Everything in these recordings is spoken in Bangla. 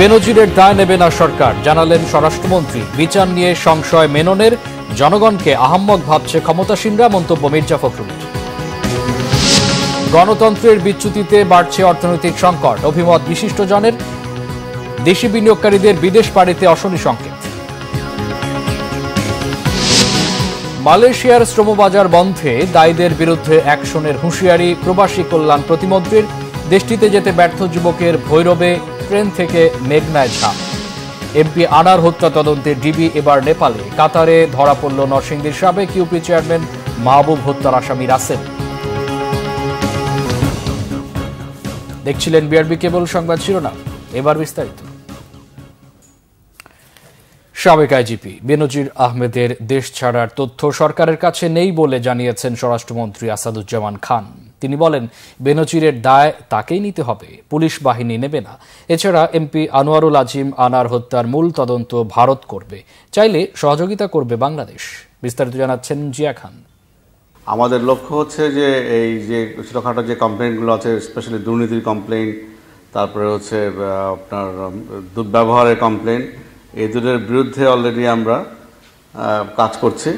বেনজিরের দায় নেবে না সরকার জানালেন স্বরাষ্ট্রমন্ত্রী বিচার নিয়ে সংশয় মেননের জনগণকে আহম্মক ভাবছে ক্ষমতাসীনরা মন্তব্য মির্জা ফখরুল গণতন্ত্রের বিচ্যুতিতে বাড়ছে অর্থনৈতিক সংকট অভিমত বিশিষ্টজনের দেশি বিনিয়োগকারীদের বিদেশ পাড়িতে অশনি সংকেত মালয়েশিয়ার শ্রমবাজার বন্ধে দায়ীদের বিরুদ্ধে অ্যাকশনের হুঁশিয়ারি প্রবাসী কল্যাণ প্রতিমন্ত্রীর দেশটিতে যেতে ব্যর্থ যুবকের ভৈরবে ট্রেন থেকে মেঘনায় ঝাঁপ এমপি আনার হত্যা তদন্তে ডিবি এবার নেপালে কাতারে ধরা পড়ল নরসিংদীর সাবেক ইউপি চেয়ারম্যান মাহবুব হত্যার আসামি রাসেল দেখছিলেন বিআরবি কেবল সংবাদ শিরোনাম এবার বিস্তারিত সাবেক আইজিপি বেনজির আহমেদের দেশ ছাড়ার তথ্য সরকারের কাছে নেই বলে জানিয়েছেন স্বরাষ্ট্রমন্ত্রী আসাদুজ্জামান খান তিনি বলেন বেনজিরের দায় তাকেই নিতে হবে পুলিশ বাহিনী নেবে না এছাড়া এমপি আনোয়ারুল আজিম আনার হত্যার মূল তদন্ত ভারত করবে চাইলে সহযোগিতা করবে বাংলাদেশ বিস্তারিত জানাচ্ছেন জিয়া খান আমাদের লক্ষ্য হচ্ছে যে এই যে ছোটোখাটো যে কমপ্লেনগুলো আছে স্পেশালি দুর্নীতির কমপ্লেন তারপরে হচ্ছে আপনার দুর্ব্যবহারের কমপ্লেন এই দুটোর বিরুদ্ধে অলরেডি আমরা কাজ করছি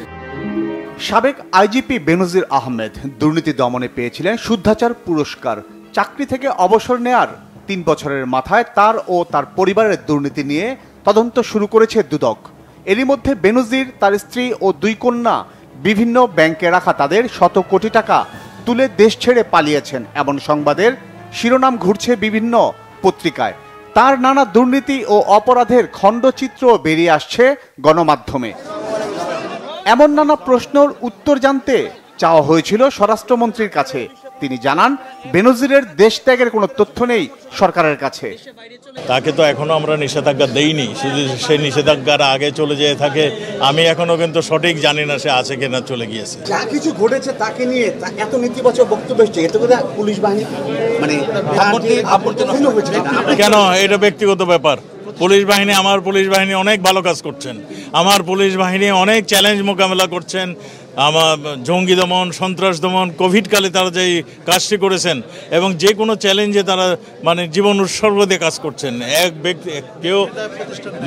সাবেক আইজিপি বেনজির আহমেদ দুর্নীতি দমনে পেয়েছিলেন শুদ্ধাচার পুরস্কার চাকরি থেকে অবসর নেয়ার তিন বছরের মাথায় তার ও তার পরিবারের দুর্নীতি নিয়ে তদন্ত শুরু করেছে দুদক এরই মধ্যে বেনজির তার স্ত্রী ও দুই কন্যা বিভিন্ন ব্যাংকে রাখা তাদের শত কোটি টাকা তুলে দেশ ছেড়ে পালিয়েছেন এমন সংবাদের শিরোনাম ঘুরছে বিভিন্ন পত্রিকায় তার নানা দুর্নীতি ও অপরাধের খণ্ডচিত্র বেরিয়ে আসছে গণমাধ্যমে এমন নানা প্রশ্নর উত্তর জানতে চাওয়া হয়েছিল স্বরাষ্ট্রমন্ত্রীর কাছে তিনি জানান বেনজিরের দেশ ত্যাগের কোনো তথ্য নেই সরকারের কাছে তাকে তো এখনো আমরা নিষেধাজ্ঞা দেইনি শুধু সে নিষেধাজ্ঞার আগে চলে যেয়ে থাকে আমি এখনো কিন্তু সঠিক জানি না সে আছে কিনা চলে গিয়েছে যা কিছু ঘটেছে তাকে নিয়ে এত নেতিবাচক বক্তব্য এসছে এত কথা পুলিশ বাহিনী মানে কেন এটা ব্যক্তিগত ব্যাপার পুলিশ বাহিনী আমার পুলিশ বাহিনী অনেক ভালো কাজ করছেন আমার পুলিশ বাহিনী অনেক চ্যালেঞ্জ মোকাবেলা করছেন আমার জঙ্গি দমন সন্ত্রাস দমন কোভিডকালে তারা যে কাজটি করেছেন এবং যে কোনো চ্যালেঞ্জে তারা মানে জীবন উৎসর্গ দিয়ে কাজ করছেন এক ব্যক্তি কেউ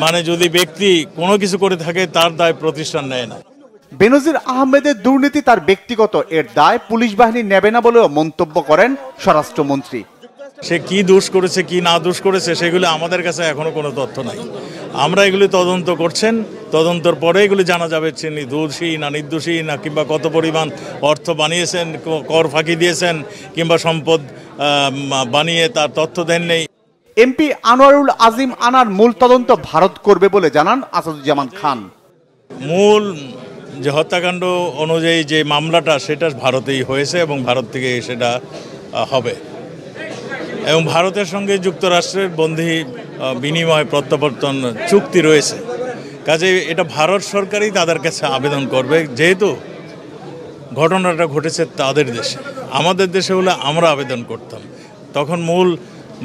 মানে যদি ব্যক্তি কোনো কিছু করে থাকে তার দায় প্রতিষ্ঠান নেয় না বেনজির আহমেদের দুর্নীতি তার ব্যক্তিগত এর দায় পুলিশ বাহিনী নেবে না বলেও মন্তব্য করেন স্বরাষ্ট্রমন্ত্রী সে কি দোষ করেছে কি না দোষ করেছে সেগুলো আমাদের কাছে এখনও কোনো তথ্য নাই আমরা এগুলি তদন্ত করছেন তদন্তর পরে এগুলি জানা যাবে তিনি দোষী না নির্দোষী না কিংবা কত পরিমাণ অর্থ বানিয়েছেন কর ফাঁকি দিয়েছেন কিংবা সম্পদ বানিয়ে তার তথ্য দেন নেই এমপি আনোয়ারুল আজিম আনার মূল তদন্ত ভারত করবে বলে জানান আসাদুজ্জামান খান মূল যে হত্যাকাণ্ড অনুযায়ী যে মামলাটা সেটা ভারতেই হয়েছে এবং ভারত থেকে সেটা হবে এবং ভারতের সঙ্গে যুক্তরাষ্ট্রের বন্ধি বিনিময় প্রত্যাবর্তন চুক্তি রয়েছে কাজে এটা ভারত সরকারই তাদের কাছে আবেদন করবে যেহেতু ঘটনাটা ঘটেছে তাদের দেশে আমাদের দেশে হলে আমরা আবেদন করতাম তখন মূল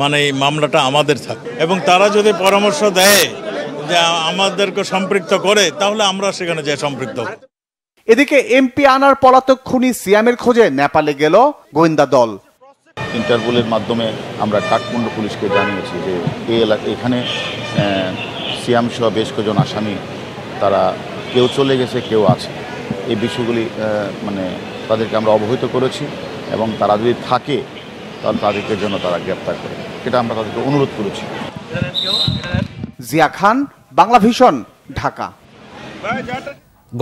মানে এই মামলাটা আমাদের থাক এবং তারা যদি পরামর্শ দেয় যে আমাদেরকে সম্পৃক্ত করে তাহলে আমরা সেখানে যাই সম্পৃক্ত এদিকে এমপি আনার পলাতক খুনি সিয়ামের খোঁজে নেপালে গেল গোয়েন্দা দল ইন্টারপোলের মাধ্যমে আমরা কাঠমান্ডু পুলিশকে জানিয়েছি যে এই এলাকা এখানে সিয়ামসহ বেশ কজন আসামি তারা কেউ চলে গেছে কেউ আছে এই বিষয়গুলি মানে তাদেরকে আমরা অবহিত করেছি এবং তারা যদি থাকে তাহলে তাদেরকে জন্য তারা গ্রেপ্তার করে এটা আমরা তাদেরকে অনুরোধ করেছি জিয়া খান বাংলা ভিশন ঢাকা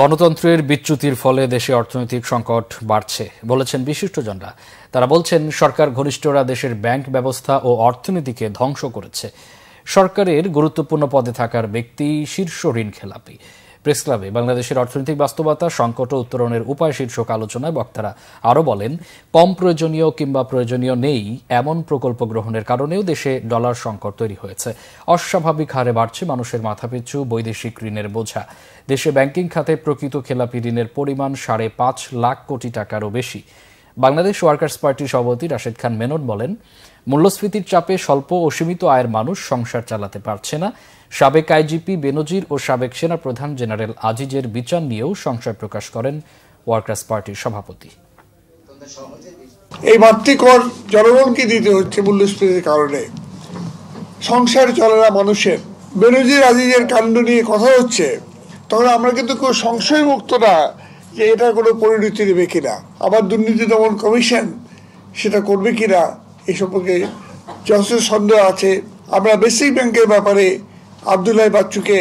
গণতন্ত্রের বিচ্যুতির ফলে দেশে অর্থনৈতিক সংকট বাড়ছে বলেছেন বিশিষ্টজনরা তারা বলছেন সরকার ঘনিষ্ঠরা দেশের ব্যাংক ব্যবস্থা ও অর্থনীতিকে ধ্বংস করেছে সরকারের গুরুত্বপূর্ণ পদে থাকার ব্যক্তি শীর্ষ ঋণ খেলাপি প্রেস ক্লাবে বাংলাদেশের অর্থনৈতিক বাস্তবতা সংকট ও উত্তরণের উপায় শীর্ষক আলোচনায় বক্তারা আরও বলেন কম প্রয়োজনীয় কিংবা প্রয়োজনীয় নেই এমন প্রকল্প গ্রহণের কারণেও দেশে ডলার সংকট তৈরি হয়েছে অস্বাভাবিক হারে বাড়ছে মানুষের মাথাপিছু বৈদেশিক ঋণের বোঝা দেশে ব্যাংকিং খাতে প্রকৃত খেলাপি ঋণের পরিমাণ সাড়ে পাঁচ লাখ কোটি টাকারও বেশি বাংলাদেশ ওয়ার্কার্স পার্টির সভাপতি রাশেদ খান মেনন বলেন মূল্যস্ফীতির চাপে স্বল্প ও সীমিত আয়ের মানুষ সংসার চালাতে পারছে না সাবেক আইজিপি বেনজির ও সাবেক সেনাপ্রধান জেনারেল আজিজের বিচার নিয়েও সংশয় প্রকাশ করেন ওয়ার্কার্স পার্টির সভাপতি এই মাতৃকর জনগণকে দিতে হচ্ছে মূল্যস্ফীতির কারণে সংসার চলে না মানুষের বেনজির আজিজের কাণ্ড নিয়ে কথা হচ্ছে তখন আমরা কিন্তু কেউ সংশয় মুক্ত না যে এটা কোনো পরিণতি নেবে কিনা আবার দুর্নীতি দমন কমিশন সেটা করবে কিনা এ সম্পর্কে যথেষ্ট সন্দেহ আছে আমরা বেসিক ব্যাংকের ব্যাপারে আবদুল্লাহ বাচ্চুকে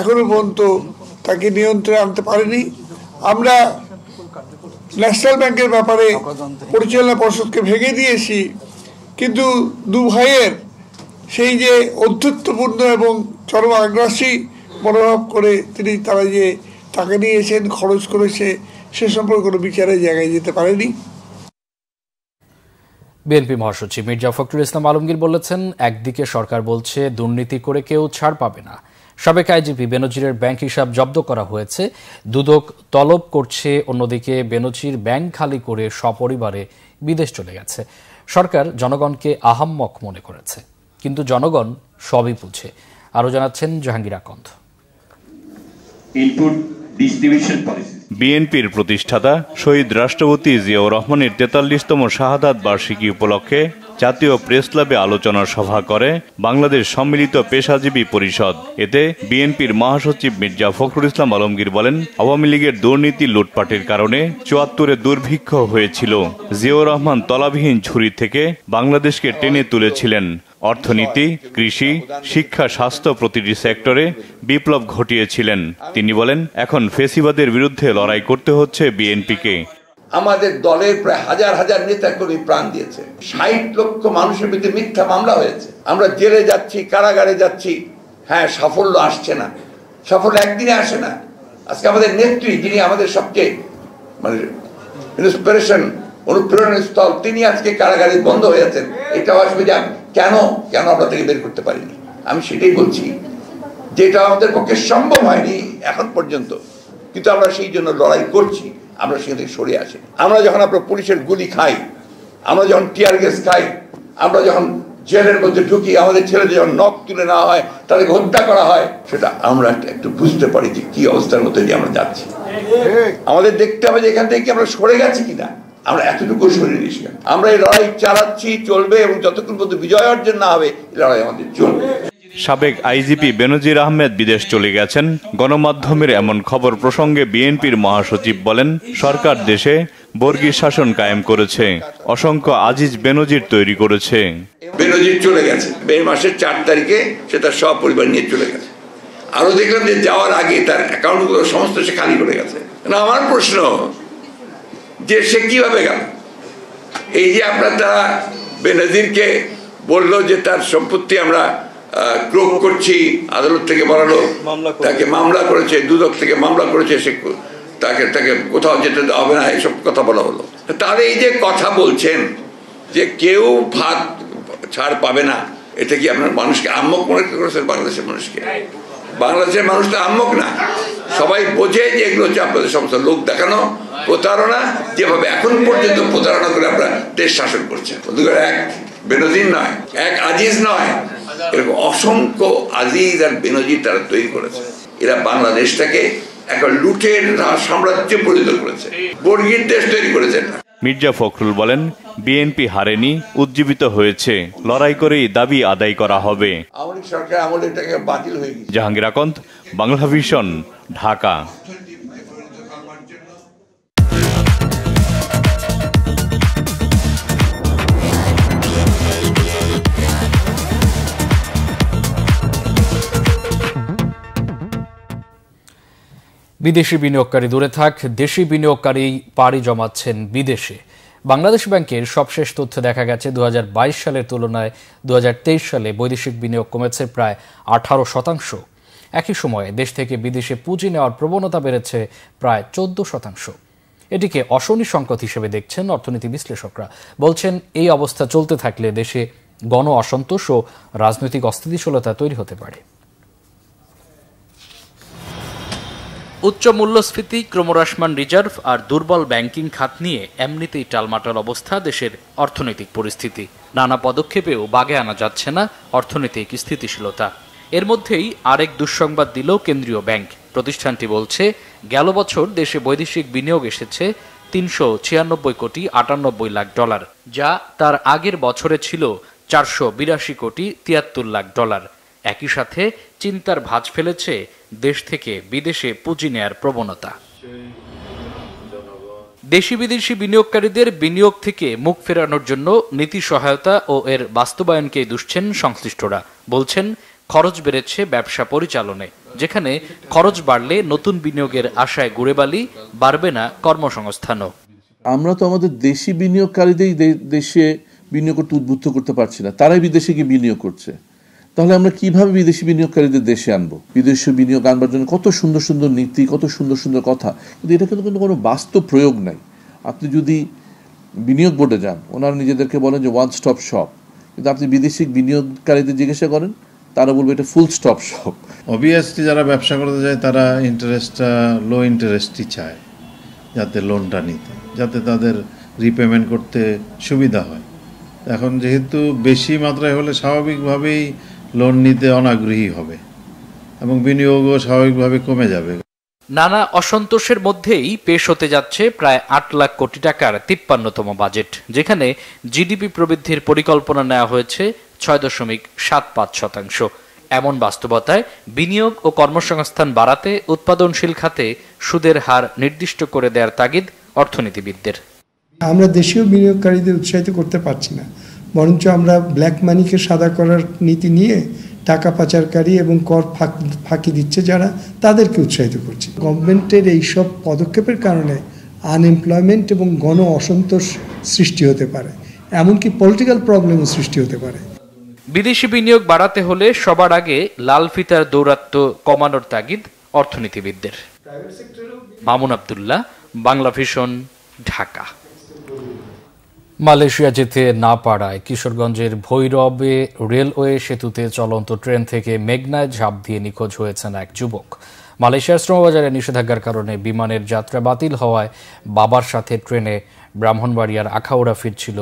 এখনো পর্যন্ত তাকে নিয়ন্ত্রণে আনতে পারেনি আমরা ন্যাশনাল ব্যাংকের ব্যাপারে পরিচালনা পর্ষদকে ভেঙে দিয়েছি কিন্তু দু ভাইয়ের সেই যে অধ্যুত্বপূর্ণ এবং চরম আগ্রাসী মনোভাব করে তিনি তারা যে তাকে নিয়েছেন খরচ করেছে সে সম্পর্কে কোনো বিচারের জায়গায় যেতে পারেনি বিএনপি মহাসচিব মির্জা ফখরুল ইসলাম আলমগীর বলেছেন একদিকে সরকার বলছে দুর্নীতি করে কেউ ছাড় পাবে না সাবেক আইজিপি বেনজিরের ব্যাংক হিসাব জব্দ করা হয়েছে দুদক তলব করছে অন্যদিকে বেনজির ব্যাংক খালি করে সপরিবারে বিদেশ চলে গেছে সরকার জনগণকে আহাম্মক মনে করেছে কিন্তু জনগণ সবই বুঝে আরও জানাচ্ছেন জাহাঙ্গীর আকন্দ ইনপুট বিএনপির প্রতিষ্ঠাতা শহীদ রাষ্ট্রপতি জিয়াউর রহমানের তেতাল্লিশতম শাহাদাত বার্ষিকী উপলক্ষে জাতীয় প্রেস ক্লাবে আলোচনা সভা করে বাংলাদেশ সম্মিলিত পেশাজীবী পরিষদ এতে বিএনপির মহাসচিব মির্জা ফখরুল ইসলাম আলমগীর বলেন আওয়ামী লীগের দুর্নীতি লুটপাটের কারণে চুয়াত্তরে দুর্ভিক্ষ হয়েছিল জিয়াউর রহমান তলাবিহীন ঝুড়ি থেকে বাংলাদেশকে টেনে তুলেছিলেন অর্থনীতি কৃষি শিক্ষা স্বাস্থ্য প্রতিটি সেক্টরে বিপ্লব ঘটিয়েছিলেন তিনি বলেন এখন ফেসিবাদের বিরুদ্ধে লড়াই করতে হচ্ছে বিএনপিকে আমাদের দলের প্রায় হাজার হাজার নেতাকর্মী প্রাণ দিয়েছে ষাট লক্ষ মানুষের বিরুদ্ধে মিথ্যা মামলা হয়েছে আমরা জেলে যাচ্ছি কারাগারে যাচ্ছি হ্যাঁ সাফল্য আসছে না সাফল্য একদিনে আসে না আজকে আমাদের নেত্রী যিনি আমাদের সবচেয়ে মানে ইন্সপিরেশন অনুপ্রেরণের স্থল তিনি আজকে কারাগারে বন্ধ হয়ে আছেন এটাও আসবে কেন কেন আমরা তাকে বের করতে পারিনি আমি সেটাই বলছি যেটা আমাদের পক্ষে সম্ভব হয়নি এখন পর্যন্ত কিন্তু আমরা সেই জন্য লড়াই করছি আমরা সেখান থেকে সরে আসি আমরা যখন আমরা পুলিশের গুলি খাই আমরা যখন টিয়ার গ্যাস খাই আমরা যখন জেলের মধ্যে ঢুকি আমাদের ছেলেদের যখন নখ তুলে নেওয়া হয় তাদেরকে হত্যা করা হয় সেটা আমরা একটু বুঝতে পারি যে কি অবস্থার মধ্যে দিয়ে আমরা যাচ্ছি আমাদের দেখতে হবে যে এখান থেকে কি আমরা সরে গেছি কিনা আমরা এতটুকু শরীর নিয়েছিলাম আমরা এই লড়াই চালাচ্ছি চলবে এবং যতক্ষণ পর্যন্ত বিজয় অর্জন না হবে এই লড়াই আমাদের চলবে সাবেক আইজিপি বেনজির আহমেদ বিদেশ চলে গেছেন গণমাধ্যমের এমন খবর প্রসঙ্গে বিএনপির মহাসচিব বলেন সরকার দেশে বর্গীয় শাসন কায়েম করেছে অসংখ্য আজিজ বেনজির তৈরি করেছে বেনজির চলে গেছে মে মাসের চার তারিখে সে তার সপরিবার নিয়ে চলে গেছে আরও দেখলাম যে যাওয়ার আগে তার অ্যাকাউন্টগুলো সমস্ত সে খালি করে গেছে না আমার প্রশ্ন যে সে কীভাবে গেল এই যে আপনার তারা বেনাজিরকে বললো যে তার সম্পত্তি আমরা ক্রোক করছি আদালত থেকে বাড়ালো তাকে মামলা করেছে দুদক থেকে মামলা করেছে সে তাকে তাকে কোথাও যেতে হবে না এসব কথা বলা হলো তার এই যে কথা বলছেন যে কেউ ভাত ছাড় পাবে না এটা কি আপনার মানুষকে আম্মক মনে করেছেন বাংলাদেশের মানুষকে বাংলাদেশের মানুষ তো আম্মক না সবাই বোঝে যে এগুলো হচ্ছে আপনাদের সমস্ত লোক দেখানো প্রতারণা যেভাবে এখন পর্যন্ত প্রতারণা করে আপনারা দেশ শাসন করছেন বন্ধুগণ এক বেনজির নয় এক আজিজ নয় এরকম অসংখ্য আজিজ আর বেনজির তারা তৈরি করেছে এরা বাংলাদেশটাকে একটা লুটের সাম্রাজ্য পরিণত করেছে বর্গীর দেশ তৈরি করেছে মির্জা ফখরুল বলেন বিএনপি হারেনি উজ্জীবিত হয়েছে লড়াই করেই দাবি আদায় করা হবে জাহাঙ্গীর আকন্ত বাংলা ভিশন ঢাকা বিদেশি বিনিয়োগকারী দূরে থাক দেশি বিনিয়োগকারী পাড়ি জমাচ্ছেন বিদেশে বাংলাদেশ ব্যাংকের সবশেষ তথ্য দেখা গেছে দু সালের তুলনায় দু সালে বৈদেশিক বিনিয়োগ কমেছে প্রায় আঠারো শতাংশ একই সময়ে দেশ থেকে বিদেশে পুঁজি নেওয়ার প্রবণতা বেড়েছে প্রায় চোদ্দ শতাংশ এটিকে অশনি সংকট হিসেবে দেখছেন অর্থনীতি বিশ্লেষকরা বলছেন এই অবস্থা চলতে থাকলে দেশে গণ অসন্তোষ ও রাজনৈতিক অস্থিতিশীলতা তৈরি হতে পারে উচ্চ মূল্যস্ফীতি ক্রমহ্রাসমান রিজার্ভ আর দুর্বল ব্যাংকিং খাত নিয়ে এমনিতেই টালমাটাল অবস্থা দেশের অর্থনৈতিক পরিস্থিতি নানা পদক্ষেপেও বাগে আনা যাচ্ছে না অর্থনৈতিক স্থিতিশীলতা এর মধ্যেই আরেক দুঃসংবাদ দিল কেন্দ্রীয় ব্যাংক প্রতিষ্ঠানটি বলছে গেল বছর দেশে বৈদেশিক বিনিয়োগ এসেছে তিনশো ছিয়ানব্বই কোটি আটানব্বই লাখ ডলার যা তার আগের বছরে ছিল চারশো বিরাশি কোটি তিয়াত্তর লাখ ডলার একই সাথে চিন্তার ভাঁজ ফেলেছে দেশ থেকে বিদেশে পুঁজি নেয়ার প্রবণতা দেশি বিদেশি বিনিয়োগকারীদের বিনিয়োগ থেকে মুখ ফেরানোর জন্য নীতি সহায়তা ও এর বাস্তবায়নকে দুষছেন সংশ্লিষ্টরা বলছেন খরচ বেড়েছে ব্যবসা পরিচালনে যেখানে খরচ বাড়লে নতুন বিনিয়োগের আশায় গুড়েবালি বাড়বে না কর্মসংস্থানও আমরা তো আমাদের দেশি বিনিয়োগকারীদের দেশে বিনিয়োগ করতে উদ্বুদ্ধ করতে পারছি না তারাই বিদেশে গিয়ে বিনিয়োগ করছে তাহলে আমরা কিভাবে বিদেশি বিনিয়োগকারীদের দেশে আনবো বিদেশি বিনিয়োগ আনবার জন্য কত সুন্দর সুন্দর নীতি কত সুন্দর সুন্দর কথা কিন্তু এটা কিন্তু কিন্তু কোনো বাস্তব প্রয়োগ নাই আপনি যদি বিনিয়োগ বোর্ডে যান ওনারা নিজেদেরকে বলেন যে ওয়ান স্টপ শপ কিন্তু আপনি বিদেশি বিনিয়োগকারীদের জিজ্ঞাসা করেন তারা বলবে এটা ফুল স্টপ শপ অবভিয়াসলি যারা ব্যবসা করতে চায় তারা ইন্টারেস্টটা লো ইন্টারেস্টই চায় যাতে লোনটা নিতে যাতে তাদের রিপেমেন্ট করতে সুবিধা হয় এখন যেহেতু বেশি মাত্রায় হলে স্বাভাবিকভাবেই লোন নিতে অনাগ্রহী হবে এবং বিনিয়োগও স্বাভাবিকভাবে কমে যাবে নানা অসন্তোষের মধ্যেই পেশ হতে যাচ্ছে প্রায় আট লাখ কোটি টাকার তিপ্পান্নতম বাজেট যেখানে জিডিপি প্রবৃদ্ধির পরিকল্পনা নেওয়া হয়েছে ছয় দশমিক সাত পাঁচ শতাংশ এমন বাস্তবতায় বিনিয়োগ ও কর্মসংস্থান বাড়াতে উৎপাদনশীল খাতে সুদের হার নির্দিষ্ট করে দেওয়ার তাগিদ অর্থনীতিবিদদের আমরা দেশীয় বিনিয়োগকারীদের উৎসাহিত করতে পারছি না বরঞ্চ আমরা ব্ল্যাক মানিকে সাদা করার নীতি নিয়ে টাকা পাচারকারী এবং কর ফাঁকি দিচ্ছে যারা তাদেরকে উৎসাহিত করছে গভর্নমেন্টের এইসব পদক্ষেপের কারণে আনএমপ্লয়মেন্ট এবং গণ অসন্তোষ সৃষ্টি হতে পারে এমনকি পলিটিক্যাল প্রবলেমও সৃষ্টি হতে পারে বিদেশি বিনিয়োগ বাড়াতে হলে সবার আগে লাল ফিতার দৌরাত্ম কমানোর তাগিদ অর্থনীতিবিদদের মামুন আবদুল্লাহ বাংলা ভিশন ঢাকা মালয়েশিয়া যেতে না পারায় কিশোরগঞ্জের ভৈরবে রেলওয়ে সেতুতে চলন্ত ট্রেন থেকে মেঘনায় ঝাঁপ দিয়ে নিখোঁজ হয়েছেন এক যুবক মালয়েশিয়ার শ্রমবাজারে নিষেধাজ্ঞার কারণে বিমানের যাত্রা বাতিল হওয়ায় বাবার সাথে ট্রেনে ব্রাহ্মণবাড়িয়ার আখাউড়া ফিরছিল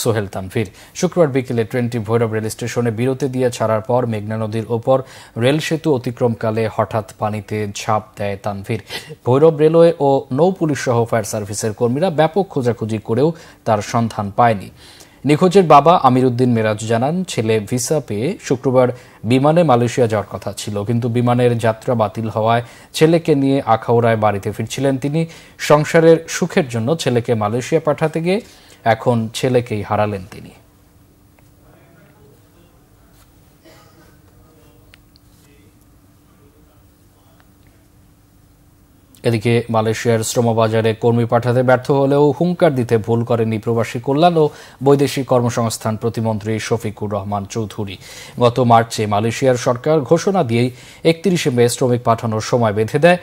সোহেল তানফির শুক্রবার বিকেলে ট্রেনটি ভৈরব রেল স্টেশনে বিরতি দিয়ে ছাড়ার পর মেঘনা নদীর ওপর রেল সেতু অতিক্রমকালে হঠাৎ পানিতে ঝাঁপ দেয় তানভীর ভৈরব রেলওয়ে ও নৌ পুলিশ সহ ফায়ার সার্ভিসের কর্মীরা ব্যাপক খোঁজাখুঁজি করেও তার সন্ধান পায়নি নিখোঁজের বাবা আমির উদ্দিন মিরাজ জানান ছেলে ভিসা পেয়ে শুক্রবার বিমানে মালয়েশিয়া যাওয়ার কথা ছিল কিন্তু বিমানের যাত্রা বাতিল হওয়ায় ছেলেকে নিয়ে আখাউড়ায় বাড়িতে ফিরছিলেন তিনি সংসারের সুখের জন্য ছেলেকে মালয়েশিয়া পাঠাতে গিয়ে এখন ছেলেকেই হারালেন তিনি এদিকে মালয়েশিয়ার শ্রমবাজারে কর্মী পাঠাতে ব্যর্থ হলেও হুঙ্কার দিতে ভুল করেনি প্রবাসী কল্যাণ ও বৈদেশিক কর্মসংস্থান প্রতিমন্ত্রী শফিকুর রহমান চৌধুরী গত মার্চে মালয়েশিয়ার সরকার ঘোষণা দিয়েই একত্রিশে মে শ্রমিক পাঠানোর সময় বেঁধে দেয়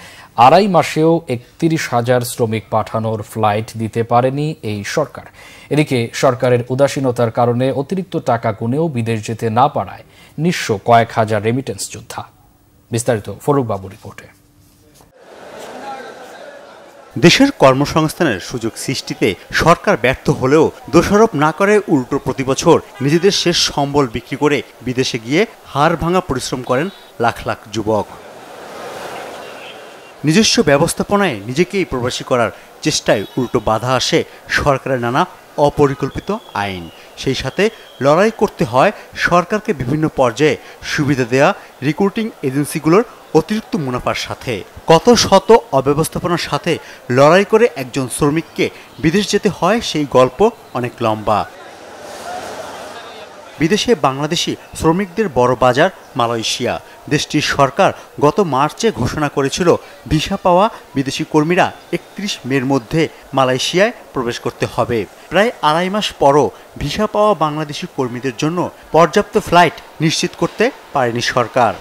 আড়াই মাসেও একত্রিশ হাজার শ্রমিক পাঠানোর ফ্লাইট দিতে পারেনি এই সরকার এদিকে সরকারের উদাসীনতার কারণে অতিরিক্ত টাকা গুনেও বিদেশ যেতে না পারায় নিঃস্ব কয়েক হাজার রেমিটেন্স যোদ্ধা বিস্তারিত ফরুকবাবু রিপোর্টে দেশের কর্মসংস্থানের সুযোগ সৃষ্টিতে সরকার ব্যর্থ হলেও দোষারোপ না করে উল্টো প্রতি বছর নিজেদের শেষ সম্বল বিক্রি করে বিদেশে গিয়ে হাড় ভাঙা পরিশ্রম করেন লাখ লাখ যুবক নিজস্ব ব্যবস্থাপনায় নিজেকেই প্রবাসী করার চেষ্টায় উল্টো বাধা আসে সরকারের নানা অপরিকল্পিত আইন সেই সাথে লড়াই করতে হয় সরকারকে বিভিন্ন পর্যায়ে সুবিধা দেয়া রিক্রুটিং এজেন্সিগুলোর অতিরিক্ত মুনাফার সাথে কত শত অব্যবস্থাপনার সাথে লড়াই করে একজন শ্রমিককে বিদেশ যেতে হয় সেই গল্প অনেক লম্বা বিদেশে বাংলাদেশি শ্রমিকদের বড় বাজার মালয়েশিয়া দেশটির সরকার গত মার্চে ঘোষণা করেছিল ভিসা পাওয়া বিদেশি কর্মীরা একত্রিশ মের মধ্যে মালয়েশিয়ায় প্রবেশ করতে হবে প্রায় আড়াই মাস পরও ভিসা পাওয়া বাংলাদেশি কর্মীদের জন্য পর্যাপ্ত ফ্লাইট নিশ্চিত করতে পারেনি সরকার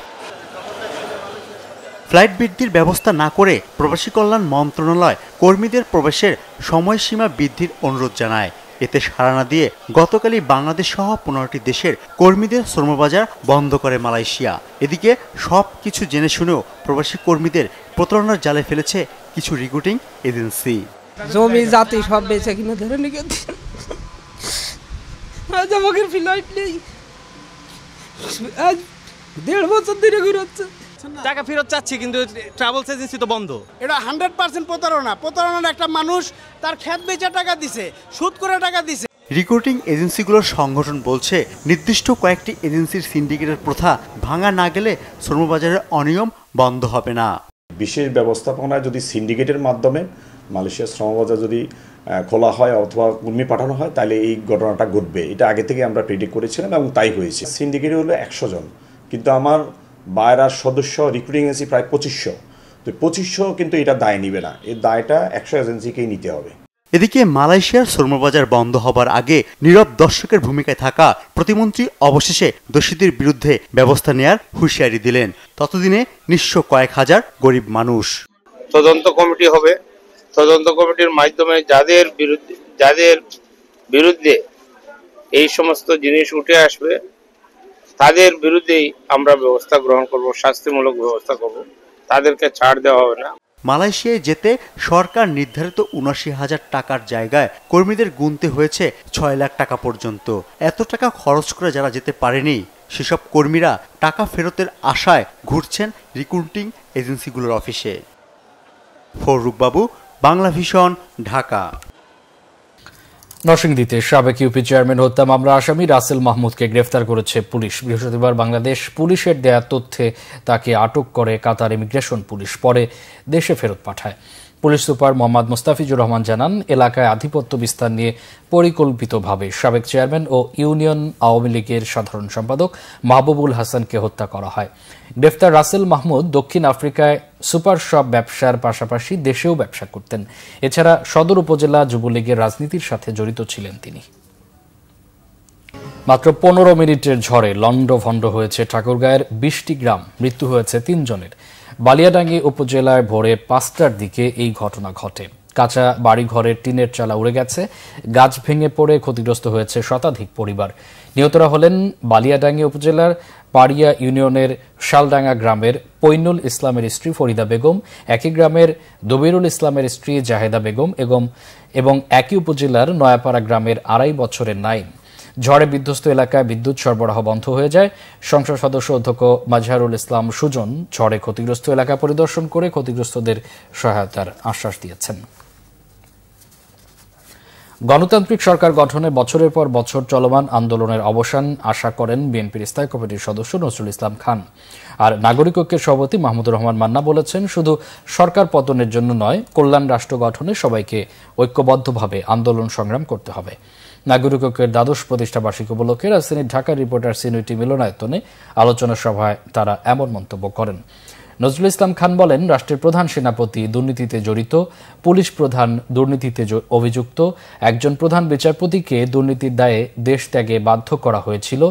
ফ্লাইট বৃদ্ধির ব্যবস্থা না করে প্রবাসী কল্যাণ মন্ত্রণালয় কর্মীদের প্রবেশের সময়সীমা বৃদ্ধির অনুরোধ জানায় এতে সাড়া না দিয়ে গতকালই বাংলাদেশ সহ পনেরোটি দেশের কর্মীদের শ্রমবাজার বন্ধ করে মালয়েশিয়া এদিকে সব কিছু জেনে শুনেও প্রবাসী কর্মীদের প্রতারণার জালে ফেলেছে কিছু রিক্রুটিং এজেন্সি জমি জাতি সব বেচে কিনে ধরে নিয়ে নেই দেড় বছর ধরে ঘুরাচ্ছে টাকা ফেরত চাচ্ছি কিন্তু ট্রাভেলস এজেন্সি তো বন্ধ এটা হান্ড্রেড পার্সেন্ট প্রতারণা প্রতারণার একটা মানুষ তার খ্যাত বেচা টাকা দিছে সুদ করে টাকা দিছে রিক্রুটিং এজেন্সিগুলোর সংগঠন বলছে নির্দিষ্ট কয়েকটি এজেন্সির সিন্ডিকেটের প্রথা ভাঙা না গেলে শ্রমবাজারের অনিয়ম বন্ধ হবে না বিশেষ ব্যবস্থাপনায় যদি সিন্ডিকেটের মাধ্যমে মালয়েশিয়ার শ্রমবাজার যদি খোলা হয় অথবা কর্মী পাঠানো হয় তাহলে এই ঘটনাটা ঘটবে এটা আগে থেকে আমরা প্রেডিক্ট করেছিলাম এবং তাই হয়েছে সিন্ডিকেট হলো একশো জন কিন্তু আমার বায়রার সদস্য রিক্রুটিং এজেন্সি প্রায় পঁচিশশো তো পঁচিশশো কিন্তু এটা দায় নিবে না এর দায়টা একশো এজেন্সিকেই নিতে হবে এদিকে মালয়েশিয়ার শ্রমবাজার বন্ধ হবার আগে নীরব দর্শকের ভূমিকায় থাকা প্রতিমন্ত্রী অবশেষে দোষীদের বিরুদ্ধে ব্যবস্থা নেয়ার হুঁশিয়ারি দিলেন ততদিনে নিঃস্ব কয়েক হাজার গরিব মানুষ তদন্ত কমিটি হবে তদন্ত কমিটির মাধ্যমে যাদের বিরুদ্ধে যাদের বিরুদ্ধে এই সমস্ত জিনিস উঠে আসবে তাদের বিরুদ্ধেই আমরা ব্যবস্থা গ্রহণ করব শাস্তিমূলক ব্যবস্থা করব তাদেরকে ছাড় দেওয়া হবে না মালয়েশিয়ায় যেতে সরকার নির্ধারিত উনাশি হাজার টাকার জায়গায় কর্মীদের গুনতে হয়েছে ছয় লাখ টাকা পর্যন্ত এত টাকা খরচ করে যারা যেতে পারেনি সেসব কর্মীরা টাকা ফেরতের আশায় ঘুরছেন রিক্রুটিং এজেন্সিগুলোর অফিসে ফরুকবাবু বাংলা ভিশন ঢাকা নরসিংদীতে সাবেক ইউপি চেয়ারম্যান হত্যা মামলা আসামি রাসেল মাহমুদকে গ্রেফতার করেছে পুলিশ বৃহস্পতিবার বাংলাদেশ পুলিশের দেয়া তথ্যে তাকে আটক করে কাতার ইমিগ্রেশন পুলিশ পরে দেশে ফেরত পাঠায় পুলিশ সুপার মোহাম্মদ মুস্তাফিজুর রহমান জানান এলাকায় আধিপত্য বিস্তার নিয়ে পরিকল্পিতভাবে সাবেক চেয়ারম্যান ও ইউনিয়ন আওয়ামী লীগের সাধারণ সম্পাদক মাহবুবুল হাসানকে হত্যা করা হয় গ্রেফতার রাসেল মাহমুদ দক্ষিণ আফ্রিকায় সুপার শপ ব্যবসার পাশাপাশি দেশেও ব্যবসা করতেন এছাড়া সদর উপজেলা যুবলীগের রাজনীতির সাথে জড়িত ছিলেন তিনি মাত্র পনেরো মিনিটের ঝড়ে লন্ড ভণ্ড হয়েছে ঠাকুরগাঁয়ের বিশটি গ্রাম মৃত্যু হয়েছে তিনজনের জনের বালিয়াডাঙ্গি উপজেলায় ভোরে পাঁচটার দিকে এই ঘটনা ঘটে কাঁচা বাড়িঘরের টিনের চালা উড়ে গেছে গাছ ভেঙে পড়ে ক্ষতিগ্রস্ত হয়েছে শতাধিক পরিবার নিহতরা হলেন বালিয়াডাঙ্গি উপজেলার পাড়িয়া ইউনিয়নের শালডাঙ্গা গ্রামের পৈনুল ইসলামের স্ত্রী ফরিদা বেগম একই গ্রামের দবিরুল ইসলামের স্ত্রী জাহেদা বেগম এবং একই উপজেলার নয়াপাড়া গ্রামের আড়াই বছরের নাইন ঝড়ে বিধ্বস্ত এলাকায় বিদ্যুৎ সরবরাহ বন্ধ হয়ে যায় সংসদ সদস্য অধ্যক্ষ মাজহারুল ইসলাম সুজন ঝড়ে ক্ষতিগ্রস্ত এলাকা পরিদর্শন করে ক্ষতিগ্রস্তদের সহায়তার আশ্বাস দিয়েছেন গণতান্ত্রিক সরকার গঠনে বছরের পর বছর চলমান আন্দোলনের অবসান আশা করেন বিএনপির স্থায়ী কমিটির সদস্য নজরুল ইসলাম খান আর নাগরিক ঐক্যের সভাপতি মাহমুদুর রহমান মান্না বলেছেন শুধু সরকার পতনের জন্য নয় কল্যাণ রাষ্ট্র গঠনে সবাইকে ঐক্যবদ্ধভাবে আন্দোলন সংগ্রাম করতে হবে নাগরিককের দ্বাদশ প্রতিষ্ঠা বার্ষিক উপলক্ষে রাজধানীর ঢাকার রিপোর্টার সিনুইটি মিলনায়তনে আলোচনা সভায় তারা এমন মন্তব্য করেন নজরুল ইসলাম খান বলেন রাষ্ট্রের প্রধান সেনাপতি দুর্নীতিতে জড়িত পুলিশ প্রধান দুর্নীতিতে অভিযুক্ত একজন প্রধান বিচারপতিকে দুর্নীতির দায়ে দেশ ত্যাগে বাধ্য করা হয়েছিল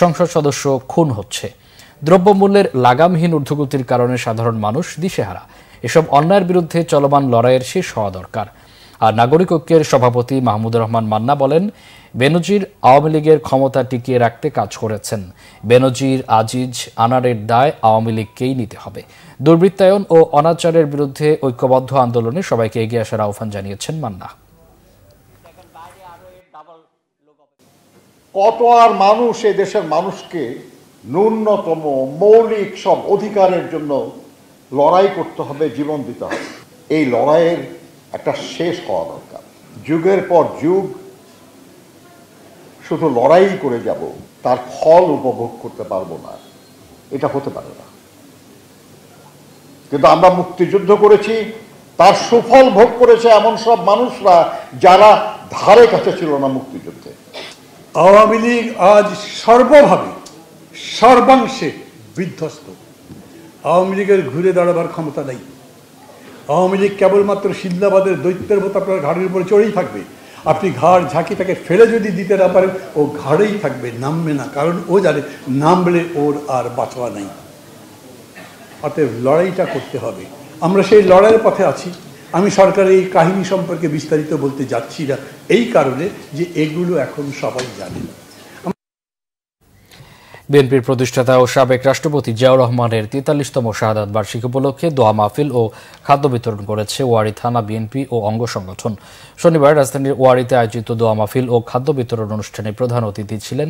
সংসদ সদস্য খুন হচ্ছে দ্রব্যমূল্যের লাগামহীন ঊর্ধ্বগতির কারণে সাধারণ মানুষ দিশেহারা এসব অন্যায়ের বিরুদ্ধে চলমান লড়াইয়ের শেষ হওয়া দরকার আর নাগরিক ঐক্যের সভাপতি মাহমুদ রহমান মান্না বলেন বেনজির আওয়ামী লীগের ক্ষমতা টিকিয়ে রাখতে কাজ করেছেন বেনজির আজিজ আনারের দায় আওয়ামী লীগকেই নিতে হবে দুর্বৃত্তায়ন ও অনাচারের বিরুদ্ধে ঐক্যবদ্ধ আন্দোলনে সবাইকে এগিয়ে আসার আহ্বান জানিয়েছেন মান্না কত আর মানুষ এই দেশের মানুষকে ন্যূনতম মৌলিক সব অধিকারের জন্য লড়াই করতে হবে জীবন দিতে হবে এই লড়াইয়ের একটা শেষ হওয়া দরকার যুগের পর যুগ শুধু লড়াই করে যাব তার ফল উপভোগ করতে পারবো না এটা হতে পারে না কিন্তু আমরা মুক্তিযুদ্ধ করেছি তার সুফল ভোগ করেছে এমন সব মানুষরা যারা ধারে কাছে ছিল না মুক্তিযুদ্ধে আওয়ামী লীগ আজ সর্বভাবে সর্বাংশে বিধ্বস্ত আওয়ামী লীগের ঘুরে দাঁড়াবার ক্ষমতা নেই আওয়ামী লীগ কেবলমাত্র শিল্লাবাদের দৈত্যের মতো আপনার ঘাড়ের উপরে চড়েই থাকবে আপনি ঘাড় ঝাঁকিটাকে ফেলে যদি দিতে না পারেন ও ঘাড়েই থাকবে নামবে না কারণ ও জানে নামলে ওর আর বাঁচওয়া নাই অতএব লড়াইটা করতে হবে আমরা সেই লড়াইয়ের পথে আছি আমি সরকারের এই কাহিনী সম্পর্কে বিস্তারিত বলতে যাচ্ছি না এই কারণে যে এগুলো এখন সবাই জানে না বিএনপির প্রতিষ্ঠাতা ও সাবেক রাষ্ট্রপতি জিয়াউর রহমানের তেতাল্লিশতম শাহাদ বার্ষিকী উপলক্ষে দোয়া মাহফিল ও খাদ্য বিতরণ করেছে ওয়ারি থানা বিএনপি ও অঙ্গ সংগঠন শনিবার রাজধানীর ওয়ারিতে আয়োজিত দোয়া মাহফিল ও খাদ্য বিতরণ অনুষ্ঠানে প্রধান অতিথি ছিলেন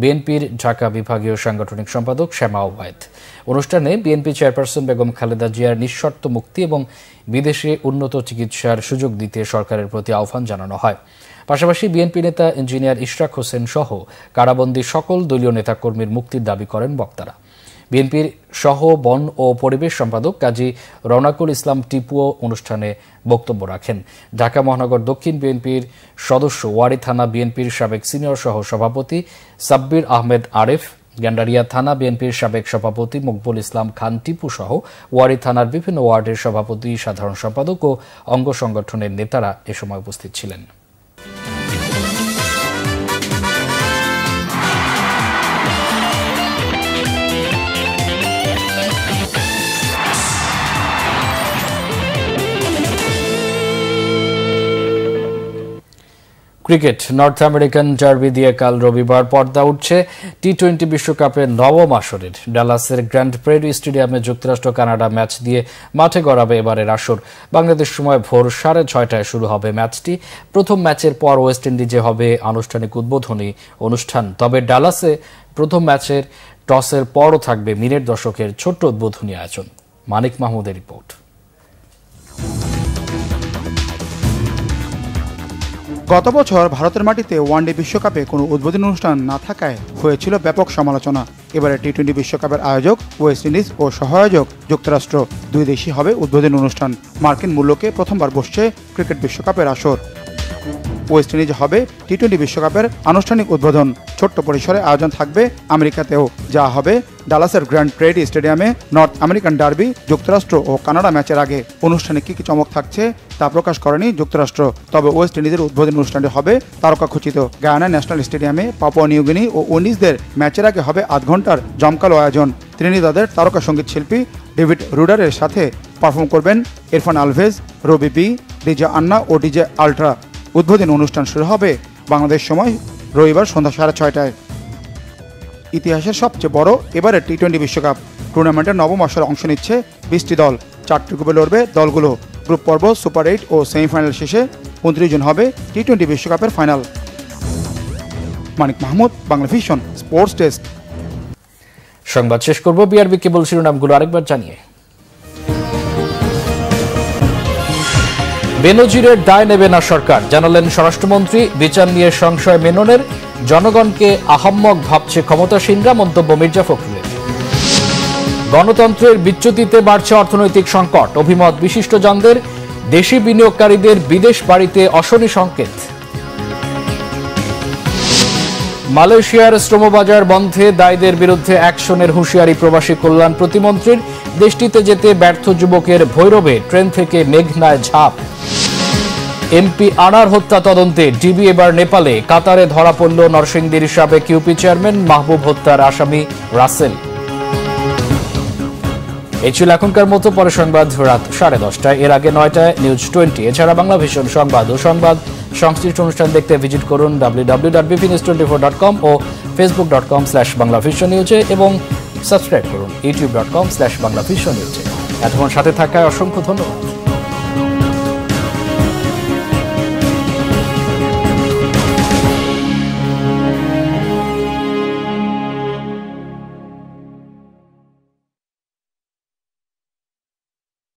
বিএনপির ঢাকা বিভাগীয় সাংগঠনিক সম্পাদক শ্যামা ওবায়দ অনুষ্ঠানে বিএনপি চেয়ারপারসন বেগম খালেদা জিয়ার নিঃশর্ত মুক্তি এবং বিদেশে উন্নত চিকিৎসার সুযোগ দিতে সরকারের প্রতি আহ্বান জানানো হয় পাশাপাশি বিএনপি নেতা ইঞ্জিনিয়ার ইশরাক হোসেন সহ কারাবন্দী সকল দলীয় নেতাকর্মীর মুক্তির দাবি করেন বক্তারা বিএনপির সহ বন ও পরিবেশ সম্পাদক কাজী রনাকুল ইসলাম টিপুও অনুষ্ঠানে বক্তব্য রাখেন ঢাকা মহানগর দক্ষিণ বিএনপির সদস্য ওয়ারি থানা বিএনপির সাবেক সিনিয়র সহ সভাপতি সাব্বির আহমেদ আরেফ গ্যান্ডারিয়া থানা বিএনপির সাবেক সভাপতি মকবুল ইসলাম খান টিপু সহ ওয়ারি থানার বিভিন্ন ওয়ার্ডের সভাপতি সাধারণ সম্পাদক ও অঙ্গ সংগঠনের নেতারা এ সময় উপস্থিত ছিলেন ক্রিকেট নর্থ আমেরিকান জার্বি দিয়ে কাল রবিবার পর্দা উঠছে টি টোয়েন্টি বিশ্বকাপের নবম আসরের ডালাসের গ্র্যান্ড প্রেড স্টেডিয়ামে যুক্তরাষ্ট্র কানাডা ম্যাচ দিয়ে মাঠে গড়াবে এবারের আসর বাংলাদেশ সময় ভোর সাড়ে ছয়টায় শুরু হবে ম্যাচটি প্রথম ম্যাচের পর ওয়েস্ট ইন্ডিজে হবে আনুষ্ঠানিক উদ্বোধনী অনুষ্ঠান তবে ডালাসে প্রথম ম্যাচের টসের পরও থাকবে মিনিট দশকের ছোট্ট উদ্বোধনী আয়োজন মানিক মাহমুদের রিপোর্ট গত বছর ভারতের মাটিতে ওয়ানডে বিশ্বকাপে কোনো উদ্বোধনী অনুষ্ঠান না থাকায় হয়েছিল ব্যাপক সমালোচনা এবারে টি টোয়েন্টি বিশ্বকাপের আয়োজক ওয়েস্ট ইন্ডিজ ও সহায়োজক যুক্তরাষ্ট্র দুই দেশই হবে উদ্বোধনী অনুষ্ঠান মার্কিন মূল্যকে প্রথমবার বসছে ক্রিকেট বিশ্বকাপের আসর ওয়েস্ট ইন্ডিজ হবে টি টোয়েন্টি বিশ্বকাপের আনুষ্ঠানিক উদ্বোধন ছোট্ট পরিসরে আয়োজন থাকবে আমেরিকাতেও যা হবে ডালাসের গ্র্যান্ড ট্রেড স্টেডিয়ামে নর্থ আমেরিকান ডার্বি যুক্তরাষ্ট্র ও কানাডা ম্যাচের আগে অনুষ্ঠানে কী কী চমক থাকছে তা প্রকাশ করেনি যুক্তরাষ্ট্র তবে ওয়েস্ট ইন্ডিজের উদ্বোধনী অনুষ্ঠানটি হবে তারকাখচিত গায়ানা ন্যাশনাল স্টেডিয়ামে পাপুয়া নিউগিনি ও উনিশদের ম্যাচের আগে হবে আধ ঘন্টার জমকালো আয়োজন ত্রিনিদাদের তারকা সঙ্গীত শিল্পী ডেভিড রুডারের সাথে পারফর্ম করবেন Irfan Alves Ravi B DJ Anna ও ডিজে আল্ট্রা উদ্বোধনী অনুষ্ঠান শুরু হবে বাংলাদেশ সময় রবিবার সন্ধ্যা সাড়ে ছয়টায় ইতিহাসের সবচেয়ে বড় এবারের টি টোয়েন্টি বিশ্বকাপ টুর্নামেন্টের নবম আসরে অংশ নিচ্ছে বিশটি দল চারটি গ্রুপে লড়বে দলগুলো গ্রুপ পর্ব সুপার এইট ও সেমিফাইনাল শেষে উনত্রিশ জন হবে টি টোয়েন্টি বিশ্বকাপের final Manik Mahmud Bangla Vision sports desk সংবাদ শেষ করব বিআরবি কেবল শিরোনামগুলো আরেকবার জানিয়ে বেনজিরের দায় নেবে না সরকার জানালেন স্বরাষ্ট্রমন্ত্রী বিচার নিয়ে সংশয় মেননের জনগণকে আহাম্মক ভাবছে ক্ষমতাসীনরা মন্তব্য মির্জা ফখরুলের গণতন্ত্রের বিচ্যুতিতে বাড়ছে অর্থনৈতিক সংকট অভিমত বিশিষ্টজনদের দেশি বিনিয়োগকারীদের বিদেশ বাড়িতে অশনি সংকেত মালয়েশিয়ার শ্রমবাজার বন্ধে দায়ীদের বিরুদ্ধে অ্যাকশনের হুঁশিয়ারি প্রবাসী কল্যাণ প্রতিমন্ত্রীর দেশটিতে যেতে ব্যর্থ যুবকের ভৈরবে ট্রেন থেকে মেঘনায় ঝাঁপ এমপি আনার হত্যা তদন্তে ডিবি এবার নেপালে কাতারে ধরা পড়ল নরসিংদীর সাবেক ইউপি চেয়ারম্যান মাহবুব হত্যার আসামি রাসেল এই ছিল এখনকার মতো পরে সংবাদ রাত সাড়ে দশটায় এর আগে নয়টায় নিউজ টোয়েন্টি এছাড়া বাংলা ভীষণ সংবাদ ও সংবাদ সংশ্লিষ্ট অনুষ্ঠান দেখতে ভিজিট করুন W W dot BP News twenty four dot com ও Facebook dot com slash Bangla Vision নিউজে এবং সাবস্ক্রাইব করুন YouTube dot com slash Bangla Vision নিউজে এতক্ষণ সাথে থাকায় অসংখ্য ধন্যবাদ